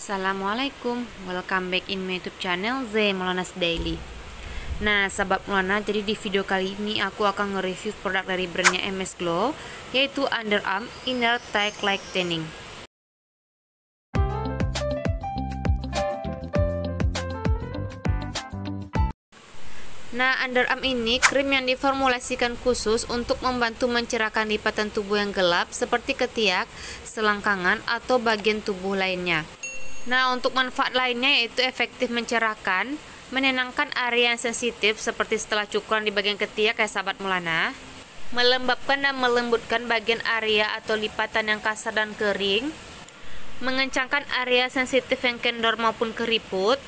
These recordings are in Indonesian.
Assalamualaikum, welcome back in my youtube channel Z Melonas Daily Nah sahabat Melona, jadi di video kali ini aku akan nge-review produk dari brandnya MS Glow Yaitu Underarm Inner Tag Light Tanning Nah, underarm ini krim yang diformulasikan khusus untuk membantu mencerahkan lipatan tubuh yang gelap seperti ketiak, selangkangan, atau bagian tubuh lainnya. Nah, untuk manfaat lainnya yaitu efektif mencerahkan, menenangkan area yang sensitif seperti setelah cukuran di bagian ketiak ya sahabat mulana, melembabkan dan melembutkan bagian area atau lipatan yang kasar dan kering, mengencangkan area sensitif yang kendor maupun keriput,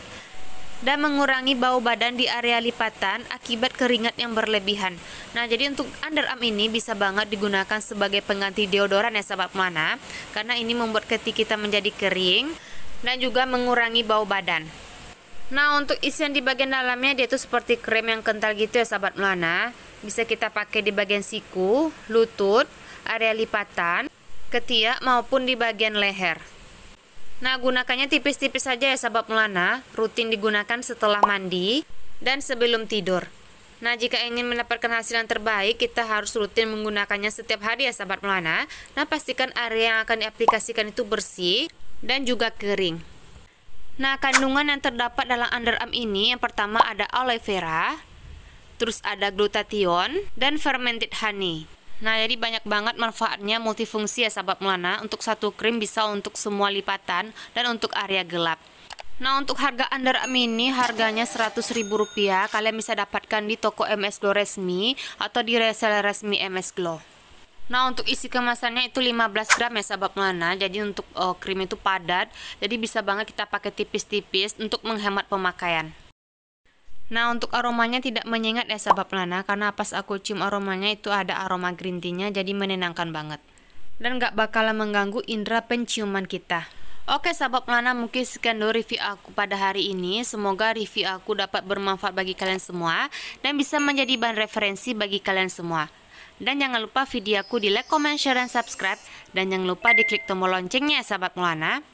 dan mengurangi bau badan di area lipatan akibat keringat yang berlebihan. Nah, jadi untuk underarm ini bisa banget digunakan sebagai pengganti deodoran ya sahabat Mulana, karena ini membuat ketik kita menjadi kering, dan juga mengurangi bau badan. Nah, untuk isian di bagian dalamnya dia itu seperti krim yang kental gitu ya sahabat Melana. Bisa kita pakai di bagian siku, lutut, area lipatan, ketiak maupun di bagian leher. Nah, gunakannya tipis-tipis saja ya sahabat Melana, rutin digunakan setelah mandi dan sebelum tidur. Nah, jika ingin mendapatkan hasil yang terbaik, kita harus rutin menggunakannya setiap hari ya sahabat Melana. Nah, pastikan area yang akan diaplikasikan itu bersih dan juga kering. Nah, kandungan yang terdapat dalam underarm ini yang pertama ada aloe vera, terus ada glutathione dan fermented honey. Nah, jadi banyak banget manfaatnya multifungsi ya sahabat Melana. Untuk satu krim bisa untuk semua lipatan dan untuk area gelap. Nah, untuk harga underarm ini harganya Rp100.000. Kalian bisa dapatkan di toko MS Glow resmi atau di reseller resmi MS Glow. Nah untuk isi kemasannya itu 15 gram ya sahabat mana Jadi untuk uh, krim itu padat Jadi bisa banget kita pakai tipis-tipis untuk menghemat pemakaian Nah untuk aromanya tidak menyengat ya sahabat lana Karena pas aku cium aromanya itu ada aroma green tea-nya Jadi menenangkan banget Dan gak bakalan mengganggu indera penciuman kita Oke sahabat lana mungkin sekian dulu review aku pada hari ini Semoga review aku dapat bermanfaat bagi kalian semua Dan bisa menjadi bahan referensi bagi kalian semua dan jangan lupa videoku di like, comment, share, dan subscribe. Dan jangan lupa diklik tombol loncengnya ya, sahabat Mulana.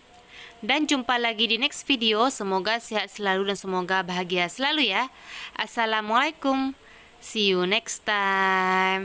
Dan jumpa lagi di next video. Semoga sehat selalu dan semoga bahagia selalu ya. Assalamualaikum. See you next time.